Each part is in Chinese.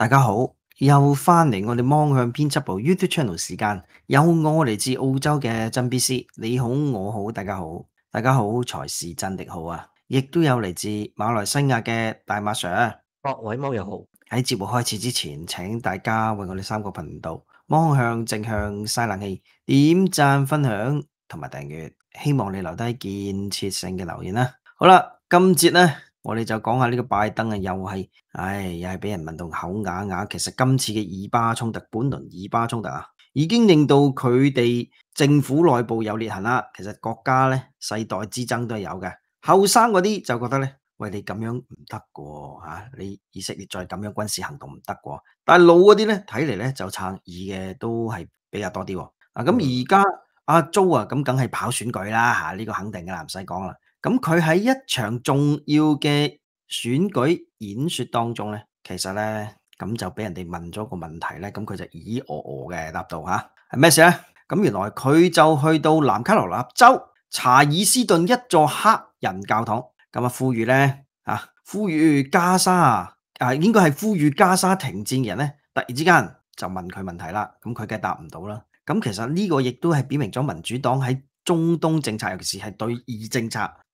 大家好，又翻嚟我哋《芒向编辑部 YouTube Channel》时间，有我嚟自澳洲嘅真 B C，你好，我好，大家好，大家好才是真的好啊！亦都有嚟自马来西亚嘅大马 Sir，各位网友好。喺节目开始之前，请大家为我哋三个频道《芒向正向晒冷气》点赞、分享同埋订阅，希望你留低建设性嘅留言啦。好啦，今节咧。我哋就讲下呢个拜登啊，又系唉，又系俾人问到口哑哑。其实今次嘅以巴冲突，本轮以巴冲突啊，已经令到佢哋政府内部有裂痕啦。其实国家咧世代之争都系有嘅。后生嗰啲就觉得咧，喂，你咁样唔得噶吓，你以色列再咁样军事行动唔得噶。但系老嗰啲咧睇嚟咧就撑以嘅都系比较多啲。啊，咁而家阿租啊，咁梗系跑选举啦吓，呢个肯定噶啦，唔使讲啦。咁佢喺一场重要嘅选举演说当中咧，其实咧咁就俾人哋问咗个问题咧，咁佢就咦哦哦嘅答到吓系咩事咧？咁原来佢就去到南卡罗纳州查尔斯顿一座黑人教堂，咁啊呼吁咧啊呼吁加沙啊，应该系呼吁加沙停战嘅人咧，突然之间就问佢问题啦，咁佢系答唔到啦。咁其实呢个亦都系表明咗民主党喺中东政策，尤其是系对二政策。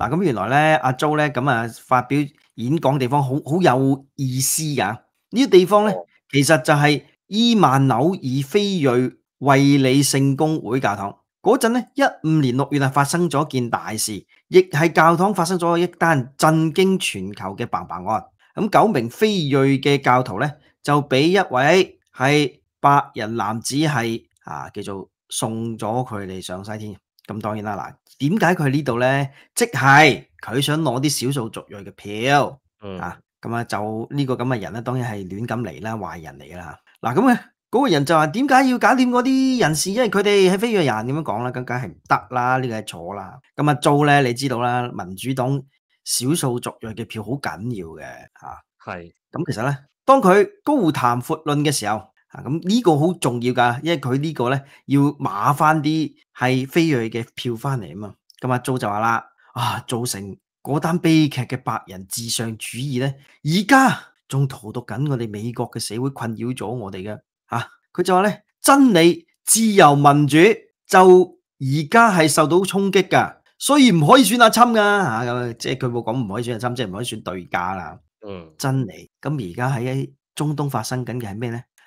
嗱，咁原來咧，阿周咧，咁啊發表演講地方好好有意思噶。呢啲地方咧，其實就係伊曼纽爾菲瑞慰理聖公會教堂嗰陣咧，一五年六月啊，發生咗件大事，亦係教堂發生咗一單震驚全球嘅棒棒案。咁九名菲瑞嘅教徒咧，就俾一位係白人男子係啊，叫做送咗佢哋上西天。咁當然啦，嗱，點解佢喺呢度咧？即係佢想攞啲少數族裔嘅票，啊，咁啊，就呢個咁嘅人咧，當然係亂咁嚟啦，壞人嚟啦。嗱，咁嘅嗰個人就話：點解要搞掂嗰啲人士？因為佢哋喺非裔人點樣講啦，咁梗係唔得啦，呢個係錯啦。咁啊，做咧，你知道啦，民主黨少數族裔嘅票好緊要嘅，嚇。系。咁其實咧，當佢高談闊論嘅時候。啊，咁呢个好重要噶，因为佢呢个咧要马翻啲系飞瑞嘅票翻嚟啊嘛。咁阿 Jo 就话啦，啊造成嗰单悲剧嘅白人至上主义咧，而家仲荼毒紧我哋美国嘅社会，困扰咗我哋嘅。吓，佢就话咧，真理、自由、民主就而家系受到冲击噶，所以唔可以选阿侵噶。吓，咁即系佢冇讲唔可以选阿侵，即系唔可以选对价啦。嗯，真理。咁而家喺中东发生紧嘅系咩咧？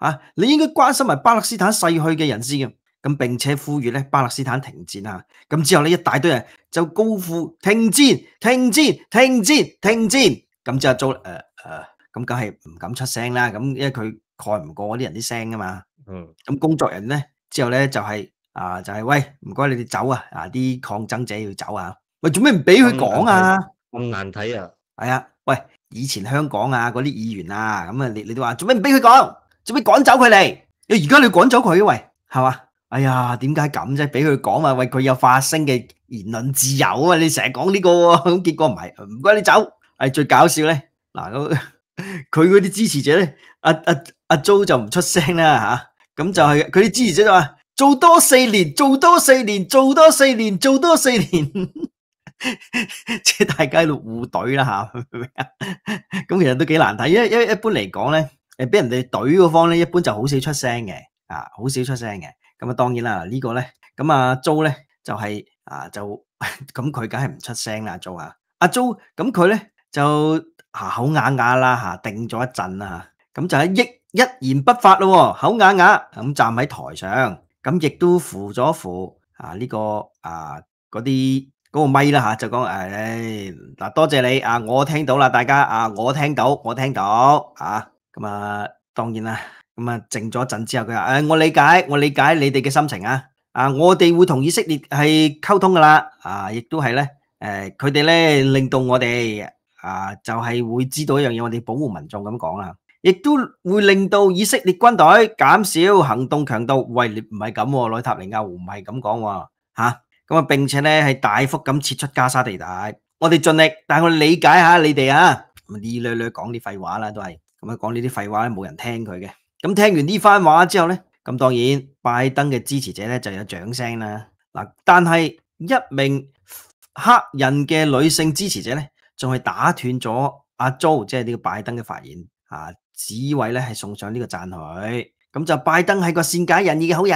啊！你应该关心埋巴勒斯坦逝去嘅人士嘅，咁并且呼吁咧巴勒斯坦停战啊！咁之后呢，一大堆人就高呼停战、停战、停战、停战，咁后做诶诶，咁梗系唔敢出声啦！咁因为佢盖唔过啲人啲声啊嘛。嗯。咁工作人咧，之后咧就系啊，就系喂，唔该你哋走啊！啊啲抗争者要走啊！喂，做咩唔俾佢讲啊？咁难睇啊！系啊！喂，以前香港啊，嗰啲议员啊，咁啊，你你都话做咩唔俾佢讲？做咩赶走佢哋？你而家你赶走佢喂，系嘛？哎呀，点解咁啫？俾佢讲啊喂，佢有发声嘅言论自由啊！你成日讲呢个咁，结果唔系唔该你走。系最搞笑咧嗱，佢 佢嗰啲支持者咧，阿阿阿租就唔出声啦吓。咁就系佢啲支持者就话做多四年，做多四年，做多四年，做多四年，即系大家喺度互怼啦吓。咁其实都几难睇，因一一般嚟讲咧。诶，俾人哋怼个方咧，一般就好少出声嘅，啊，好少出声嘅。咁啊，当然啦，呢个咧，咁啊，租咧就系啊，就 咁佢梗系唔出声啦，租啊，阿租，咁佢咧就口哑哑啦，吓定咗一阵啦，咁就一亿一言不发咯，口哑哑，咁站喺台上，咁亦都扶咗扶啊呢个啊嗰啲嗰个咪啦吓，就讲诶，嗱多谢你啊，我听到啦，大家啊，我听到，我听到，啊。咁啊，當然啦。咁啊，靜咗一陣之後，佢話：，诶，我理解，我理解你哋嘅心情啊。啊，我哋會同以色列系溝通噶啦。啊，亦都係咧，誒，佢哋咧令到我哋啊，就係會知道一樣嘢，我哋保護民眾咁講啦。亦都會令到以色列軍隊減少行動強度。喂，你唔係咁喎，內塔尼亞胡唔係咁講喎。嚇，咁啊，並且咧係大幅咁撤出加沙地帶。我哋盡力，但系我理解下你哋啊。咁呢呢呢講啲廢話啦，都係。咁啊，讲呢啲废话咧，冇人听佢嘅。咁听完呢番话之后咧，咁当然拜登嘅支持者咧就有掌声啦。嗱，但系一名黑人嘅女性支持者咧，仲系打断咗阿 Joe 即系呢个拜登嘅发言啊！只位咧系送上呢个赞许。咁就拜登系个善解人意嘅好人。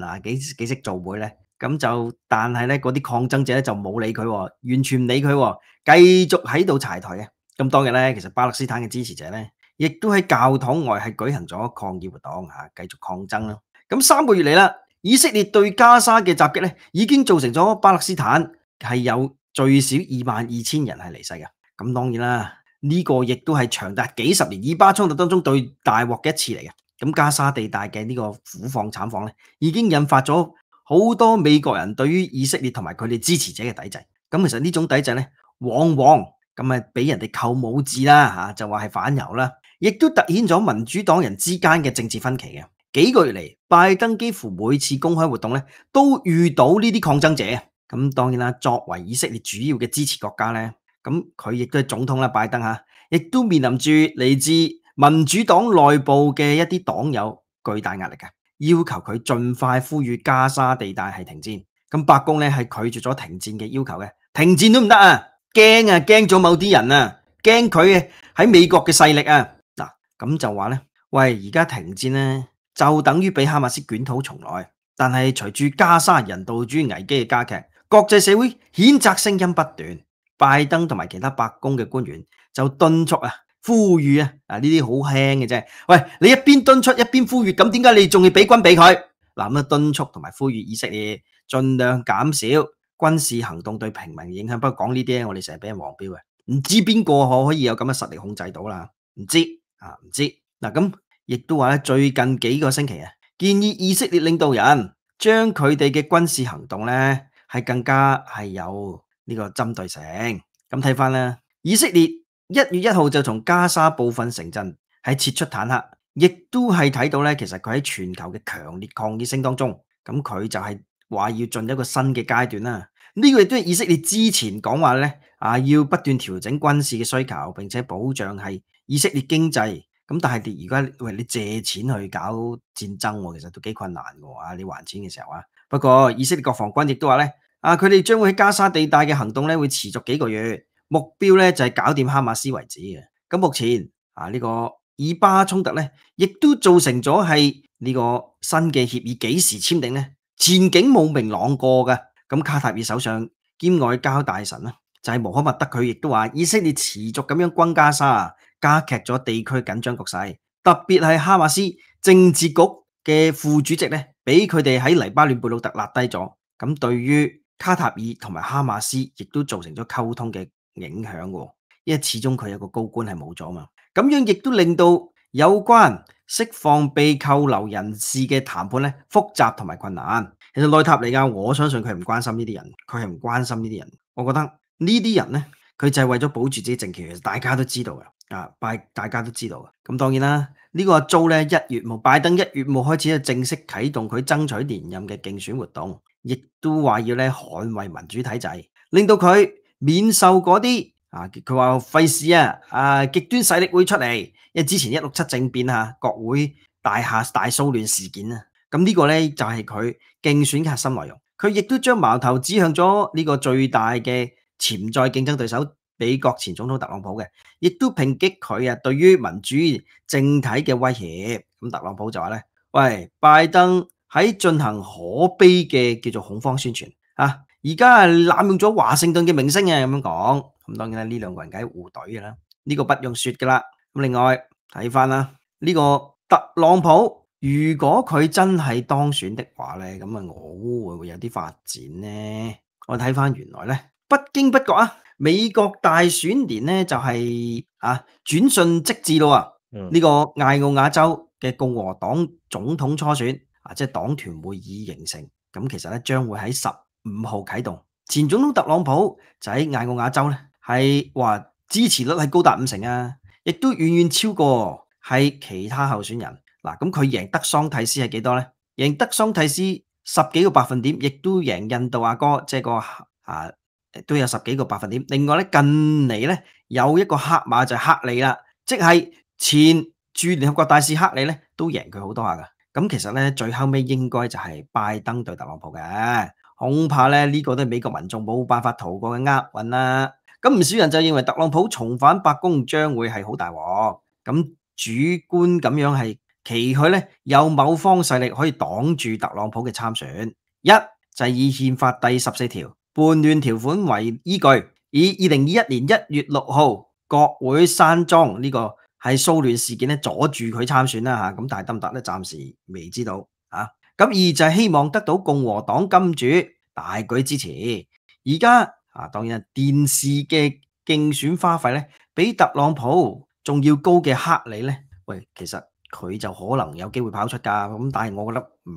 嗱，几几识做会咧？咁就但系咧，嗰啲抗争者咧就冇理佢，完全唔理佢，继续喺度柴台嘅。咁当日咧，其实巴勒斯坦嘅支持者咧。亦都喺教堂外系举行咗抗议活动，吓继续抗争啦。咁三个月嚟啦，以色列对加沙嘅袭击咧，已经造成咗巴勒斯坦系有最少二万二千人系离世嘅。咁当然啦，呢个亦都系长达几十年以巴冲突当中最大镬嘅一次嚟嘅。咁加沙地带嘅呢个苦况惨况咧，已经引发咗好多美国人对于以色列同埋佢哋支持者嘅抵制。咁其实呢种抵制咧，往往咁啊俾人哋扣帽子啦，吓就话系反犹啦。亦都凸显咗民主党人之间嘅政治分歧嘅。几个月嚟，拜登几乎每次公开活动咧，都遇到呢啲抗争者。咁当然啦，作为以色列主要嘅支持国家咧，咁佢亦都系总统啦，拜登吓，亦都面临住嚟自民主党内部嘅一啲党友巨大压力嘅，要求佢尽快呼吁加沙地带系停战。咁白宫咧系拒绝咗停战嘅要求嘅，停战都唔得啊！惊啊！惊咗某啲人啊！惊佢喺美国嘅势力啊！咁就话咧，喂，而家停战咧，就等于俾哈马斯卷土重来。但系随住加沙人道主危机嘅加剧，国际社会谴责声音不断。拜登同埋其他白宫嘅官员就敦促啊，呼吁啊，啊呢啲好轻嘅啫。喂，你一边敦促一边呼吁，咁点解你仲要俾军俾佢？嗱，咁啊敦促同埋呼吁以色列尽量减少军事行动对平民嘅影响。不过讲呢啲咧，我哋成日俾人黄标嘅，唔知边个可可以有咁嘅实力控制到啦？唔知。啊唔知嗱咁，亦都话咧，最近几个星期啊，建议以色列领导人将佢哋嘅军事行动咧系更加系有呢个针对性。咁睇翻咧，以色列一月一号就从加沙部分城镇喺撤出坦克，亦都系睇到咧，其实佢喺全球嘅强烈抗议声当中，咁佢就系话要进一个新嘅阶段啦。呢个亦都系以色列之前讲话咧啊，要不断调整军事嘅需求，并且保障系。以色列经济咁，但系而家喂你借钱去搞战争，其实都几困难嘅。啊，你还钱嘅时候啊，不过以色列国防军亦都话咧，啊，佢哋将会喺加沙地带嘅行动咧会持续几个月，目标咧就系搞掂哈马斯为止嘅。咁目前啊呢个以巴冲突咧，亦都造成咗系呢个新嘅协议几时签订咧？前景冇明朗过嘅。咁卡塔尔首相兼外交大臣啊，就系无可默得，佢亦都话以色列持续咁样军加沙。加剧咗地区紧张局势，特别系哈马斯政治局嘅副主席咧，俾佢哋喺黎巴嫩贝鲁特立低咗，咁对于卡塔尔同埋哈马斯亦都造成咗沟通嘅影响，因为始终佢有个高官系冇咗嘛，咁样亦都令到有关释放被扣留人士嘅谈判咧复杂同埋困难。其实内塔尼亚我相信佢唔关心呢啲人，佢系唔关心呢啲人，我觉得呢啲人咧。佢就系为咗保住自己政权，大家都知道嘅，啊，拜大家都知道嘅。咁当然啦，呢个阿 j 咧一月冇拜登一月冇开始正式启动佢争取连任嘅竞选活动，亦都话要咧捍卫民主体制，令到佢免受嗰啲啊，佢话费事啊，啊，极端势力会出嚟，因为之前一六七政变吓国会大厦大骚乱事件啊，咁呢个咧就系佢竞选嘅核心内容。佢亦都将矛头指向咗呢个最大嘅。潜在竞争对手美国前总统特朗普嘅，亦都抨击佢啊，对于民主政体嘅威胁。咁特朗普就话咧：，喂，拜登喺进行可悲嘅叫做恐慌宣传啊！而家滥用咗华盛顿嘅名声啊，咁样讲。咁当然啦，呢两个人梗系互怼嘅啦，呢个不用说噶啦。咁另外睇翻啦，呢个特朗普如果佢真系当选的话咧，咁啊我会唔会有啲发展咧？我睇翻原来咧。不经不觉啊，美国大选年咧就系啊转瞬即至咯啊！呢个艾奥亚州嘅共和党总统初选啊，即系党团会议形成，咁其实咧将会喺十五号启动。前总统特朗普就喺艾奥亚州咧，系话支持率系高达五成啊，亦都远远超过喺其他候选人。嗱，咁佢赢德桑蒂斯系几多咧？赢德桑蒂斯十几个百分点，亦都赢印度阿哥即系个啊。都有十几个百分点，另外咧近嚟咧有一个黑马就系克里啦，即系前驻联合国大使克里咧都赢佢好多下噶。咁其实咧最后尾应该就系拜登对特朗普嘅，恐怕咧呢个都系美国民众冇办法逃过嘅厄运啦。咁唔少人就认为特朗普重返白宫将会系好大镬，咁主观咁样系期许咧有某方势力可以挡住特朗普嘅参选，一就系以宪法第十四条。叛乱条款为依据，以二零二一年一月六号国会山庄呢个系骚乱事件咧阻住佢参选啦吓，咁但系唔得咧，暂时未知道吓。咁二就系希望得到共和党金主大举支持。而家啊，当然电视嘅竞选花费咧，比特朗普仲要高嘅克里咧，喂，其实。佢就可能有机会跑出噶，咁但系我觉得唔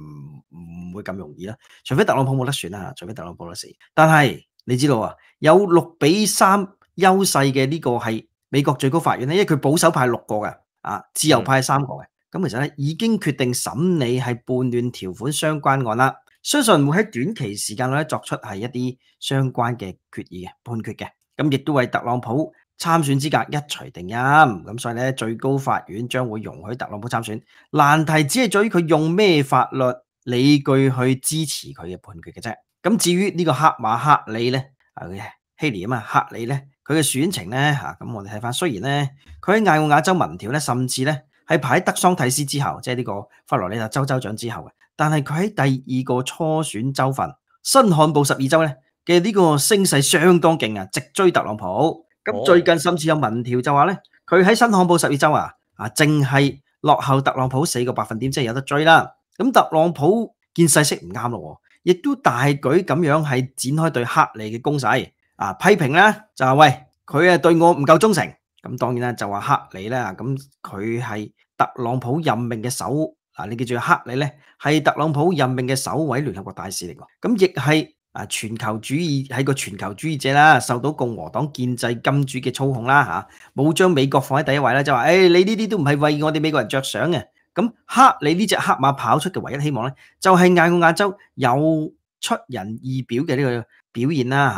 唔会咁容易啦，除非特朗普冇得选啦，除非特朗普得死。但系你知道啊，有六比三优势嘅呢个系美国最高法院咧，因为佢保守派六个嘅，啊自由派三个嘅，咁其实咧已经决定审理系叛亂条款相关案啦，相信会喺短期时间内咧作出系一啲相关嘅决议嘅判决嘅，咁亦都为特朗普。參選資格一锤定音，咁所以咧最高法院將會容許特朗普參選。難題只係在於佢用咩法律理據去支持佢嘅判決嘅啫。咁至於呢個黑馬克里咧，啊希爾啊嘛，里利咧，佢嘅選情咧吓，咁我哋睇翻，雖然咧佢喺亞歐亞洲民調咧，甚至咧係排喺德桑蒂斯之後，即係呢個佛罗里达州州長之後嘅，但係佢喺第二個初選州份新罕布十二州咧嘅呢個聲勢相當勁啊，直追特朗普。咁最近甚至有民调就话咧，佢喺新罕布十二州啊，啊净系落后特朗普四个百分点，即系有得追啦。咁特朗普见世识唔啱咯，亦都大举咁样系展开对克里嘅攻势啊，批评咧就系喂佢啊对我唔够忠诚。咁当然啦就话克里啦，咁佢系特朗普任命嘅首啊，你记住克里咧系特朗普任命嘅首位联合国大使嚟喎，咁亦系。啊！全球主义喺个全球主义者啦，受到共和党建制金主嘅操控啦吓，冇将美国放喺第一位啦，就话诶，你呢啲都唔系为我哋美国人着想嘅。咁黑你呢只黑马跑出嘅唯一希望咧，就系亚望亚洲有出人意表嘅呢个表现啦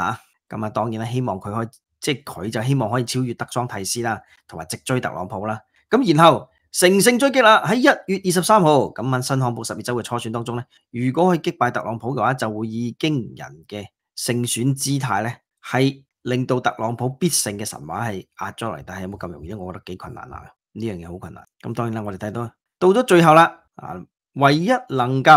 吓。咁啊，当然啦，希望佢可以即系佢就希望可以超越德桑提斯啦，同埋直追特朗普啦。咁然后。乘胜追击啦！喺一月二十三号，咁晚新罕布十二州嘅初选当中咧，如果可以击败特朗普嘅话，就会以惊人嘅胜选姿态咧，系令到特朗普必胜嘅神话系压咗嚟。但系有冇咁容易？我觉得几困难啊！呢样嘢好困难。咁当然啦，我哋睇到到咗最后啦，啊，唯一能够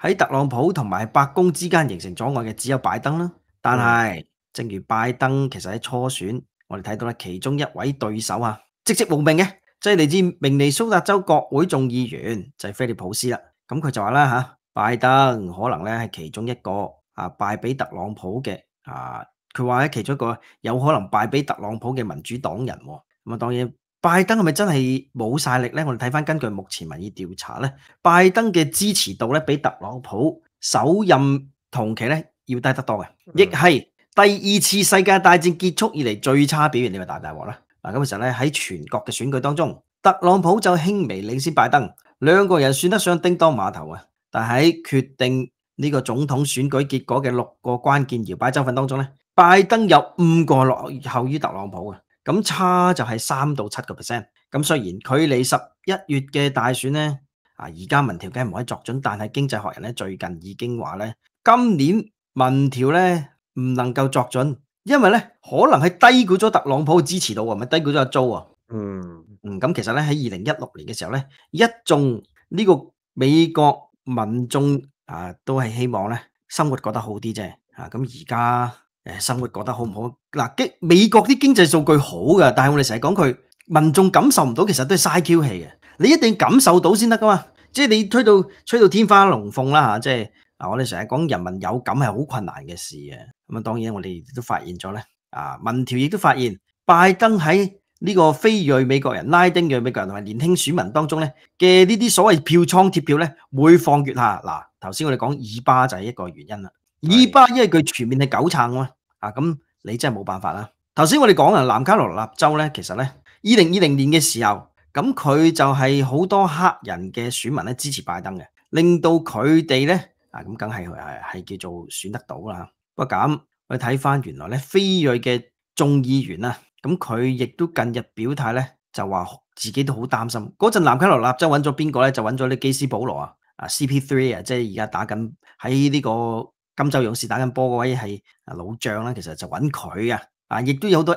喺特朗普同埋白宫之间形成阻碍嘅只有拜登啦。但系正如拜登，其实喺初选，我哋睇到咧，其中一位对手啊，积积无名嘅。即系嚟自明尼苏达州国会众议员就系菲利普斯啦，咁佢就话啦吓，拜登可能咧系其中一个啊败俾特朗普嘅啊，佢话咧其中一个有可能败俾特朗普嘅民主党人。咁啊，当然拜登系咪真系冇晒力咧？我哋睇翻根据目前民意调查咧，拜登嘅支持度咧比特朗普首任同期咧要低得多嘅，亦系第二次世界大战结束以嚟最差表现，你话大唔大镬啦？嗱，咁其实咧，喺全国嘅选举当中，特朗普就轻微领先拜登，两个人算得上叮当码头啊。但系喺决定呢个总统选举结果嘅六个关键摇摆州份当中咧，拜登有五个落后于特朗普啊。咁差就系三到七个 percent。咁虽然距离十一月嘅大选咧，啊而家民调梗系唔可以作准，但系经济学人咧最近已经话咧，今年民调咧唔能够作准。因为咧，可能系低估咗特朗普嘅支持度啊，咪低估咗阿 j o 啊。嗯，咁其实咧喺二零一六年嘅时候咧，一众呢个美国民众啊，都系希望咧生活过得好啲啫。啊，咁而家诶生活过得好唔好？嗱，美美国啲经济数据好噶，但系我哋成日讲佢民众感受唔到，其实都系嘥 Q 气嘅。你一定感受到先得噶嘛，即系你推到吹到天花龙凤啦吓，即系。嗱，我哋成日講人民有感係好困難嘅事啊，咁啊當然我哋都發現咗咧，啊民調亦都發現拜登喺呢個非裔美國人、拉丁裔美國人同埋年輕選民當中咧嘅呢啲所謂票倉貼票咧會放越下。嗱頭先我哋講二巴就係一個原因啦，二巴因為佢全面係九撐啊，啊咁你真係冇辦法啦。頭先我哋講啊南卡羅纳納州咧，其實咧二零二零年嘅時候，咁佢就係好多黑人嘅選民咧支持拜登嘅，令到佢哋咧。啊，咁梗係係系叫做選得到啦。不過咁哋睇翻原來咧，非裔嘅眾議員啊，咁佢亦都近日表態咧，就話自己都好擔心。嗰陣南卡羅纳州揾咗邊個咧？就揾咗呢基斯保羅啊，啊 CP3 啊，即係而家打緊喺呢個金州勇士打緊波嗰位係啊老將啦，其實就揾佢啊。啊，亦都有好多。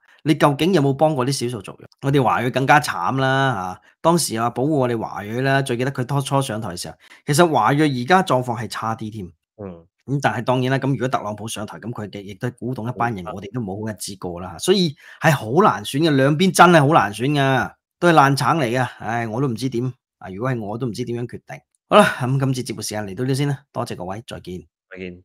你究竟有冇帮过啲少数族裔？我哋华裔更加惨啦吓，当时啊保护我哋华裔啦，最记得佢初初上台嘅时候。其实华裔而家状况系差啲添，嗯，咁但系当然啦，咁如果特朗普上台，咁佢嘅亦都鼓动一班人，我哋都冇一知过啦所以系好难选嘅，两边真系好难选噶，都系烂橙嚟噶，唉，我都唔知点啊，如果系我都唔知点样决定。好啦，咁今次节目时间嚟到呢先啦，多谢各位，再见，再见。